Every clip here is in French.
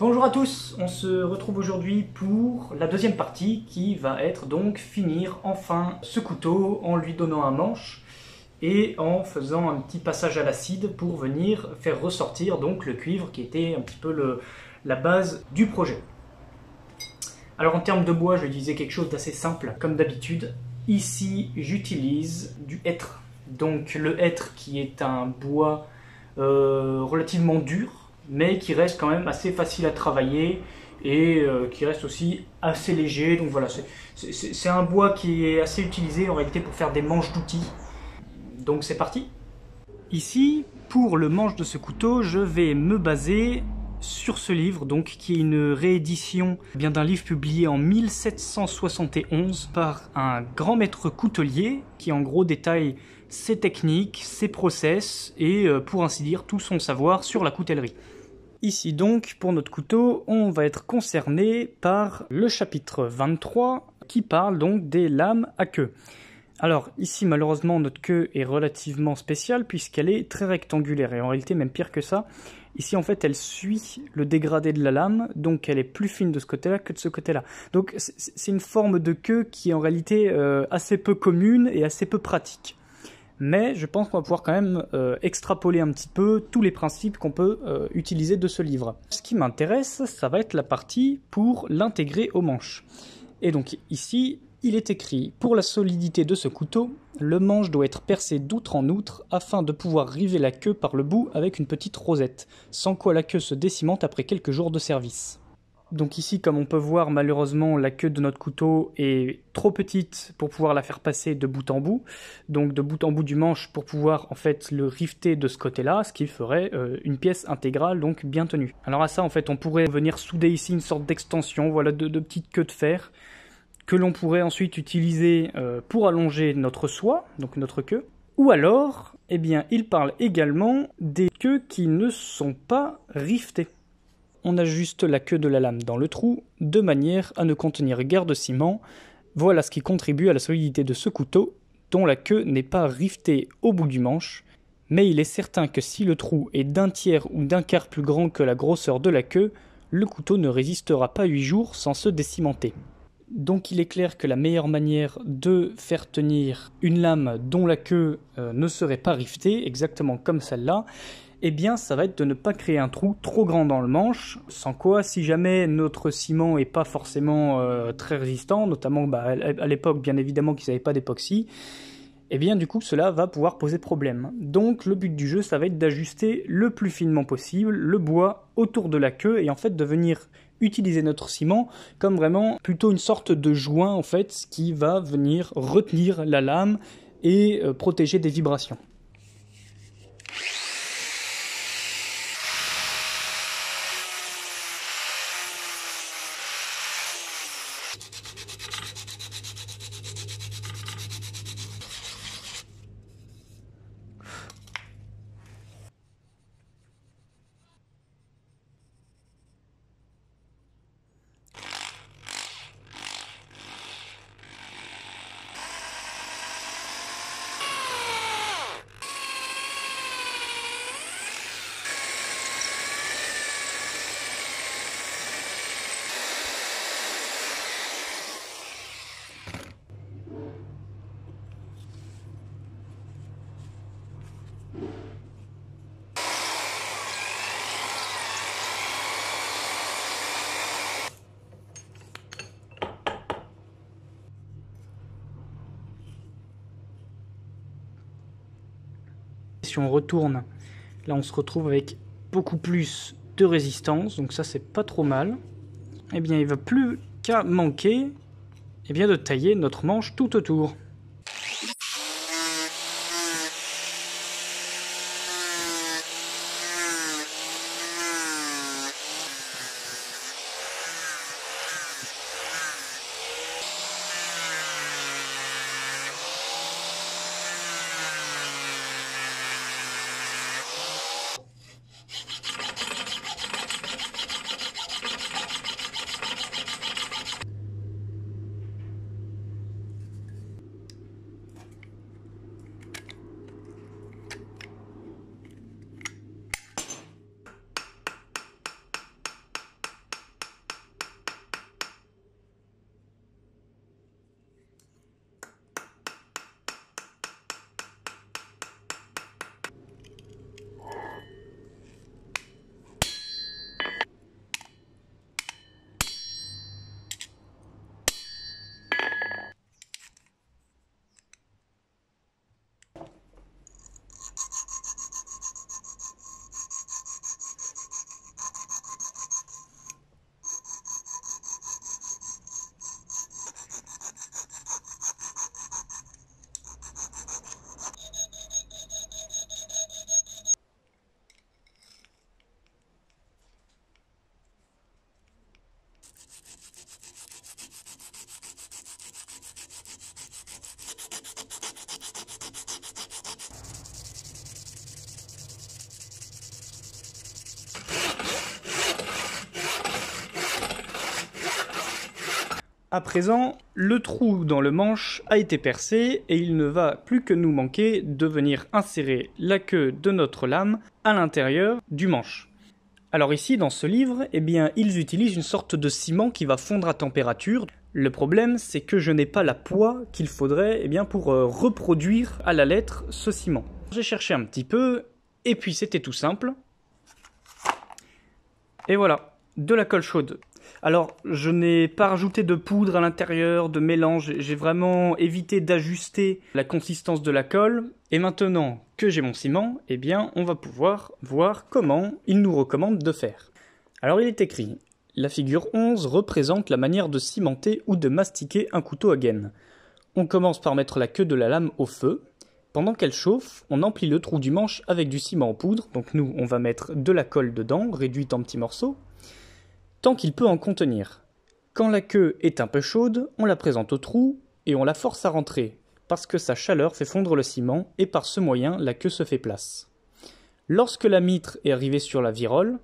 Bonjour à tous, on se retrouve aujourd'hui pour la deuxième partie qui va être donc finir enfin ce couteau en lui donnant un manche et en faisant un petit passage à l'acide pour venir faire ressortir donc le cuivre qui était un petit peu le, la base du projet. Alors en termes de bois, je disais quelque chose d'assez simple comme d'habitude. Ici, j'utilise du hêtre. Donc le hêtre qui est un bois euh, relativement dur, mais qui reste quand même assez facile à travailler et euh, qui reste aussi assez léger. Donc voilà, c'est un bois qui est assez utilisé en réalité pour faire des manches d'outils. Donc c'est parti Ici, pour le manche de ce couteau, je vais me baser sur ce livre, donc qui est une réédition eh bien d'un livre publié en 1771 par un grand maître coutelier qui en gros détaille ses techniques, ses process et euh, pour ainsi dire tout son savoir sur la coutellerie. Ici donc, pour notre couteau, on va être concerné par le chapitre 23 qui parle donc des lames à queue. Alors ici malheureusement notre queue est relativement spéciale puisqu'elle est très rectangulaire et en réalité même pire que ça. Ici en fait elle suit le dégradé de la lame donc elle est plus fine de ce côté-là que de ce côté-là. Donc c'est une forme de queue qui est en réalité euh, assez peu commune et assez peu pratique mais je pense qu'on va pouvoir quand même euh, extrapoler un petit peu tous les principes qu'on peut euh, utiliser de ce livre. Ce qui m'intéresse, ça va être la partie pour l'intégrer au manche. Et donc ici, il est écrit Pour la solidité de ce couteau, le manche doit être percé d'outre en outre afin de pouvoir river la queue par le bout avec une petite rosette, sans quoi la queue se décimente après quelques jours de service. Donc ici, comme on peut voir, malheureusement, la queue de notre couteau est trop petite pour pouvoir la faire passer de bout en bout, donc de bout en bout du manche pour pouvoir en fait le rifter de ce côté-là, ce qui ferait euh, une pièce intégrale, donc bien tenue. Alors à ça, en fait, on pourrait venir souder ici une sorte d'extension, voilà, de, petites queues de fer, que l'on pourrait ensuite utiliser euh, pour allonger notre soie, donc notre queue. Ou alors, eh bien, il parle également des queues qui ne sont pas riftées on ajuste la queue de la lame dans le trou, de manière à ne contenir guère de ciment. Voilà ce qui contribue à la solidité de ce couteau, dont la queue n'est pas riftée au bout du manche, mais il est certain que si le trou est d'un tiers ou d'un quart plus grand que la grosseur de la queue, le couteau ne résistera pas 8 jours sans se décimenter. Donc il est clair que la meilleure manière de faire tenir une lame dont la queue euh, ne serait pas riftée exactement comme celle-là, eh bien ça va être de ne pas créer un trou trop grand dans le manche, sans quoi si jamais notre ciment est pas forcément euh, très résistant, notamment bah, à l'époque bien évidemment qu'ils n'avaient pas d'époxy, et eh bien du coup cela va pouvoir poser problème. Donc le but du jeu ça va être d'ajuster le plus finement possible le bois autour de la queue et en fait de venir utiliser notre ciment comme vraiment plutôt une sorte de joint en fait qui va venir retenir la lame et euh, protéger des vibrations. Si on retourne, là on se retrouve avec beaucoup plus de résistance, donc ça c'est pas trop mal. Et eh bien il va plus qu'à manquer eh bien, de tailler notre manche tout autour. présent, le trou dans le manche a été percé et il ne va plus que nous manquer de venir insérer la queue de notre lame à l'intérieur du manche. Alors ici, dans ce livre, eh bien, ils utilisent une sorte de ciment qui va fondre à température. Le problème, c'est que je n'ai pas la poids qu'il faudrait eh bien, pour euh, reproduire à la lettre ce ciment. J'ai cherché un petit peu, et puis c'était tout simple. Et voilà, de la colle chaude alors, je n'ai pas rajouté de poudre à l'intérieur, de mélange, j'ai vraiment évité d'ajuster la consistance de la colle. Et maintenant que j'ai mon ciment, eh bien, on va pouvoir voir comment il nous recommande de faire. Alors, il est écrit La figure 11 représente la manière de cimenter ou de mastiquer un couteau à gaine. On commence par mettre la queue de la lame au feu. Pendant qu'elle chauffe, on emplit le trou du manche avec du ciment en poudre. Donc, nous, on va mettre de la colle dedans, réduite en petits morceaux, tant qu'il peut en contenir. Quand la queue est un peu chaude, on la présente au trou et on la force à rentrer, parce que sa chaleur fait fondre le ciment et par ce moyen la queue se fait place. Lorsque la mitre est arrivée sur la virole,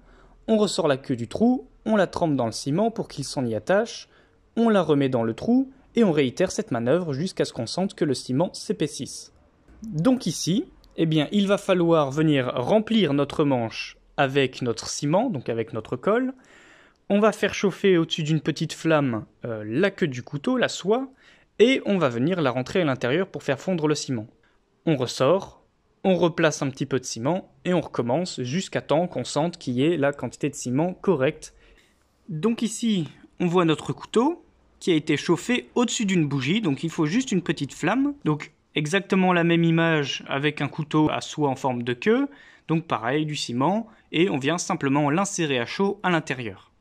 on ressort la queue du trou, on la trempe dans le ciment pour qu'il s'en y attache, on la remet dans le trou et on réitère cette manœuvre jusqu'à ce qu'on sente que le ciment s'épaississe. Donc ici, eh bien, il va falloir venir remplir notre manche avec notre ciment, donc avec notre colle, on va faire chauffer au-dessus d'une petite flamme euh, la queue du couteau, la soie, et on va venir la rentrer à l'intérieur pour faire fondre le ciment. On ressort, on replace un petit peu de ciment et on recommence jusqu'à temps qu'on sente qu'il y ait la quantité de ciment correcte. Donc ici, on voit notre couteau qui a été chauffé au-dessus d'une bougie, donc il faut juste une petite flamme. Donc exactement la même image avec un couteau à soie en forme de queue, donc pareil, du ciment, et on vient simplement l'insérer à chaud à l'intérieur.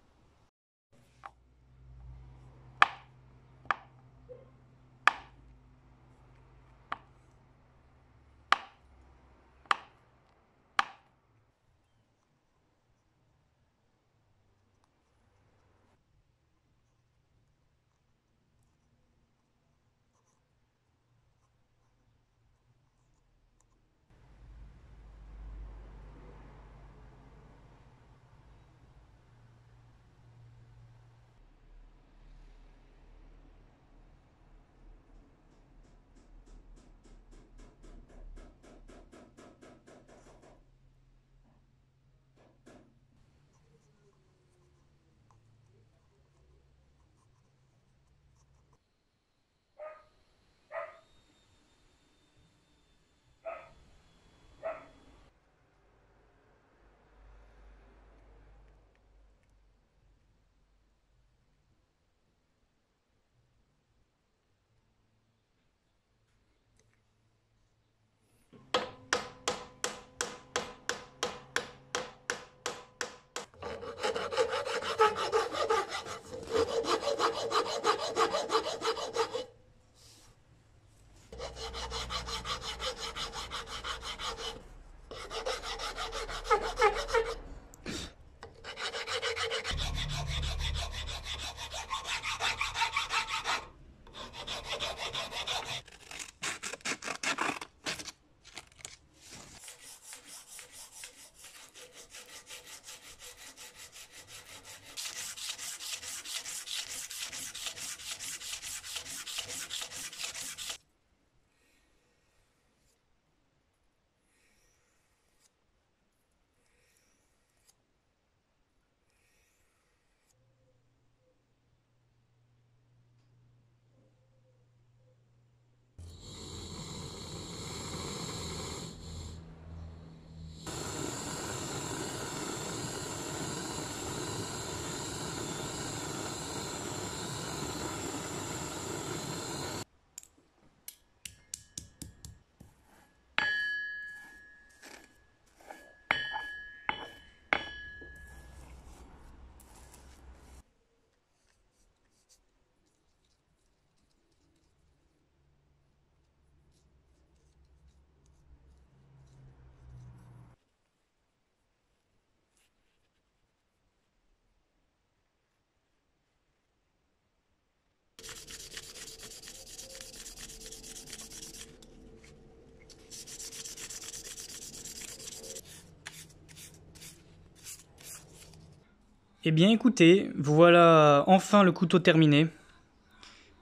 Eh bien écoutez, voilà enfin le couteau terminé.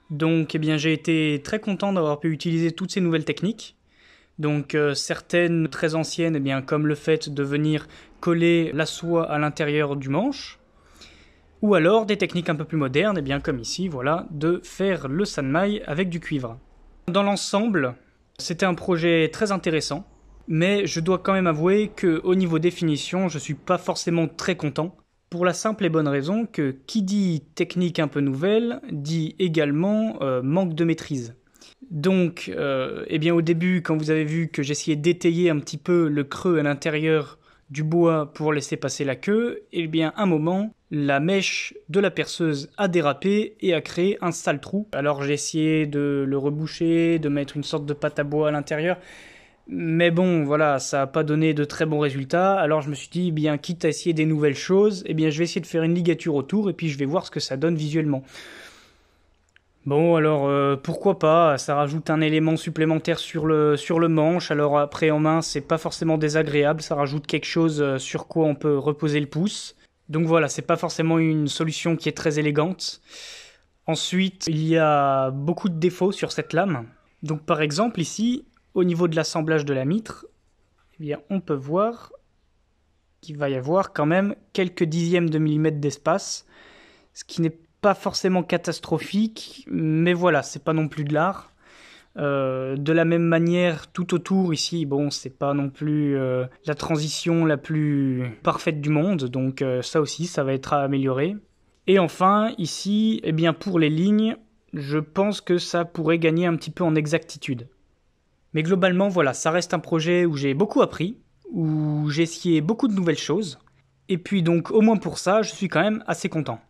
Donc eh bien j'ai été très content d'avoir pu utiliser toutes ces nouvelles techniques. Donc euh, certaines très anciennes, eh bien, comme le fait de venir coller la soie à l'intérieur du manche, ou alors des techniques un peu plus modernes, eh bien, comme ici, voilà, de faire le sanmai avec du cuivre. Dans l'ensemble, c'était un projet très intéressant, mais je dois quand même avouer que au niveau définition, je suis pas forcément très content pour la simple et bonne raison que qui dit technique un peu nouvelle dit également euh, manque de maîtrise. Donc, euh, eh bien, au début, quand vous avez vu que j'essayais d'étayer un petit peu le creux à l'intérieur du bois pour laisser passer la queue, eh bien, un moment, la mèche de la perceuse a dérapé et a créé un sale trou. Alors, j'ai essayé de le reboucher, de mettre une sorte de pâte à bois à l'intérieur. Mais bon, voilà, ça n'a pas donné de très bons résultats. Alors je me suis dit, eh bien, quitte à essayer des nouvelles choses, eh bien, je vais essayer de faire une ligature autour et puis je vais voir ce que ça donne visuellement. Bon, alors euh, pourquoi pas Ça rajoute un élément supplémentaire sur le, sur le manche. Alors après en main, c'est pas forcément désagréable. Ça rajoute quelque chose euh, sur quoi on peut reposer le pouce. Donc voilà, c'est pas forcément une solution qui est très élégante. Ensuite, il y a beaucoup de défauts sur cette lame. Donc par exemple ici, au niveau de l'assemblage de la mitre, eh bien, on peut voir qu'il va y avoir quand même quelques dixièmes de millimètre d'espace, ce qui n'est pas forcément catastrophique, mais voilà, c'est pas non plus de l'art. Euh, de la même manière, tout autour ici, bon, c'est pas non plus euh, la transition la plus parfaite du monde, donc euh, ça aussi, ça va être à améliorer. Et enfin, ici, eh bien, pour les lignes, je pense que ça pourrait gagner un petit peu en exactitude. Mais globalement, voilà, ça reste un projet où j'ai beaucoup appris, où j'ai essayé beaucoup de nouvelles choses. Et puis donc, au moins pour ça, je suis quand même assez content.